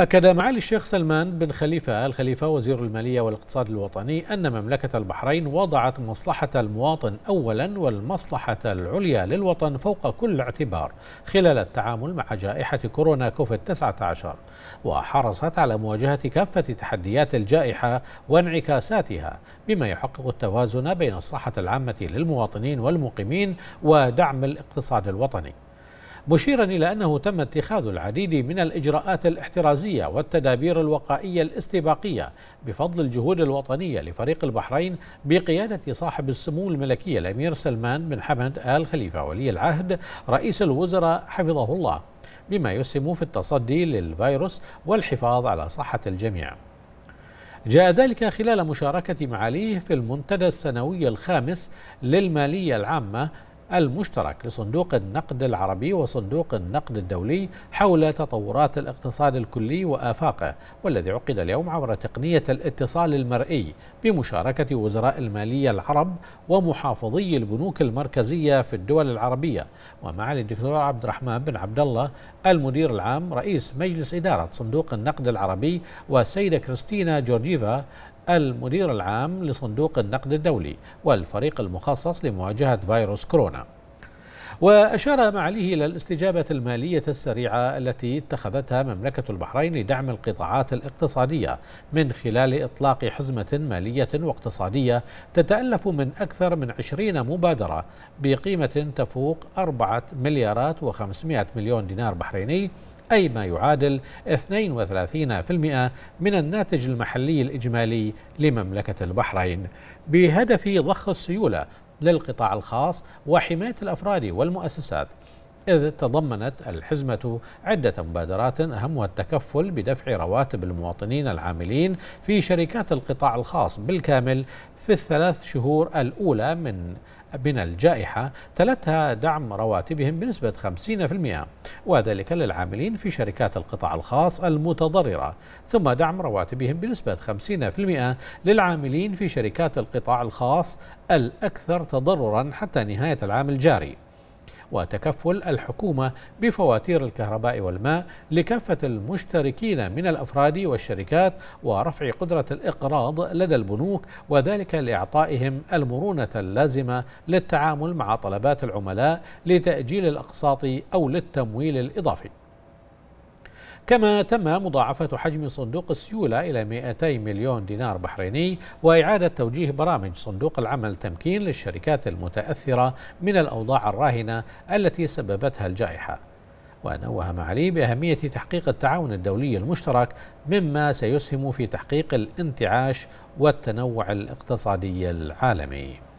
أكد معالي الشيخ سلمان بن خليفة آل خليفة وزير المالية والاقتصاد الوطني أن مملكة البحرين وضعت مصلحة المواطن أولا والمصلحة العليا للوطن فوق كل اعتبار خلال التعامل مع جائحة كورونا كوفيد 19 وحرصت على مواجهة كافة تحديات الجائحة وانعكاساتها بما يحقق التوازن بين الصحة العامة للمواطنين والمقيمين ودعم الاقتصاد الوطني مشيرا إلى أنه تم اتخاذ العديد من الإجراءات الاحترازية والتدابير الوقائية الاستباقية بفضل الجهود الوطنية لفريق البحرين بقيادة صاحب السمو الملكي الأمير سلمان بن حمد آل خليفة ولي العهد رئيس الوزراء حفظه الله بما يسهم في التصدي للفيروس والحفاظ على صحة الجميع جاء ذلك خلال مشاركة معاليه في المنتدى السنوي الخامس للمالية العامة المشترك لصندوق النقد العربي وصندوق النقد الدولي حول تطورات الاقتصاد الكلي وآفاقه والذي عقد اليوم عبر تقنية الاتصال المرئي بمشاركة وزراء المالية العرب ومحافظي البنوك المركزية في الدول العربية ومعالي الدكتور عبد الرحمن بن عبد الله المدير العام رئيس مجلس إدارة صندوق النقد العربي والسيدة كريستينا جورجيفا المدير العام لصندوق النقد الدولي والفريق المخصص لمواجهة فيروس كورونا وأشار معاليه إلى الاستجابة المالية السريعة التي اتخذتها مملكة البحرين لدعم القطاعات الاقتصادية من خلال إطلاق حزمة مالية واقتصادية تتألف من أكثر من 20 مبادرة بقيمة تفوق 4 مليارات و500 مليون دينار بحريني أي ما يعادل 32% من الناتج المحلي الإجمالي لمملكة البحرين بهدف ضخ السيولة للقطاع الخاص وحماية الأفراد والمؤسسات إذ تضمنت الحزمة عدة مبادرات أهمها التكفل بدفع رواتب المواطنين العاملين في شركات القطاع الخاص بالكامل في الثلاث شهور الأولى من من الجائحة تلتها دعم رواتبهم بنسبة 50% وذلك للعاملين في شركات القطاع الخاص المتضررة ثم دعم رواتبهم بنسبة 50% للعاملين في شركات القطاع الخاص الأكثر تضررا حتى نهاية العام الجاري وتكفل الحكومة بفواتير الكهرباء والماء لكافة المشتركين من الأفراد والشركات ورفع قدرة الإقراض لدى البنوك وذلك لإعطائهم المرونة اللازمة للتعامل مع طلبات العملاء لتأجيل الأقساط أو للتمويل الإضافي كما تم مضاعفة حجم صندوق السيولة إلى 200 مليون دينار بحريني وإعادة توجيه برامج صندوق العمل تمكين للشركات المتأثرة من الأوضاع الراهنة التي سببتها الجائحة ونوه معالي بأهمية تحقيق التعاون الدولي المشترك مما سيسهم في تحقيق الانتعاش والتنوع الاقتصادي العالمي